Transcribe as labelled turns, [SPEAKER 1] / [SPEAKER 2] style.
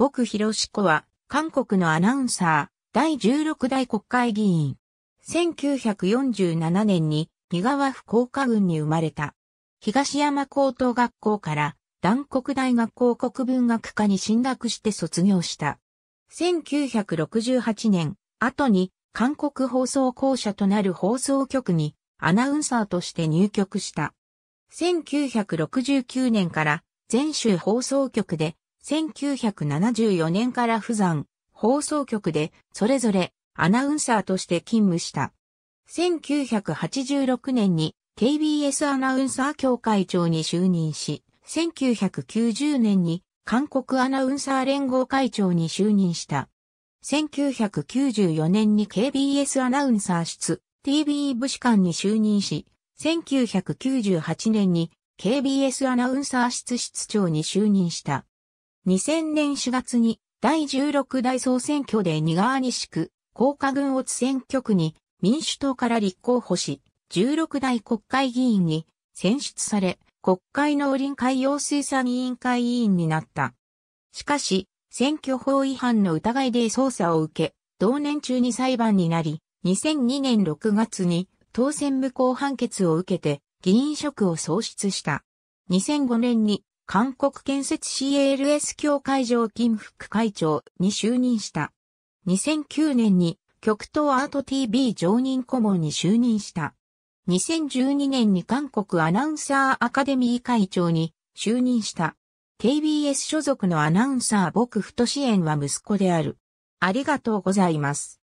[SPEAKER 1] 僕広志子は、韓国のアナウンサー、第16代国会議員。1947年に、三河福岡郡に生まれた。東山高等学校から、南国大学校国文学科に進学して卒業した。1968年、後に、韓国放送公社となる放送局に、アナウンサーとして入局した。1969年から、全州放送局で、1974年から富山放送局でそれぞれアナウンサーとして勤務した。1986年に KBS アナウンサー協会長に就任し、1990年に韓国アナウンサー連合会長に就任した。1994年に KBS アナウンサー室 TV 武士館に就任し、1998年に KBS アナウンサー室室長に就任した。2000年4月に第16代総選挙で二川西区、高架郡乙選挙区に民主党から立候補し、16代国会議員に選出され、国会農林海洋水産委員会委員になった。しかし、選挙法違反の疑いで捜査を受け、同年中に裁判になり、2002年6月に当選無効判決を受けて議員職を喪失した。2005年に韓国建設 CLS 協会常勤副会長に就任した。2009年に極東アート TV 常任顧問に就任した。2012年に韓国アナウンサーアカデミー会長に就任した。KBS 所属のアナウンサー僕太支援は息子である。ありがとうございます。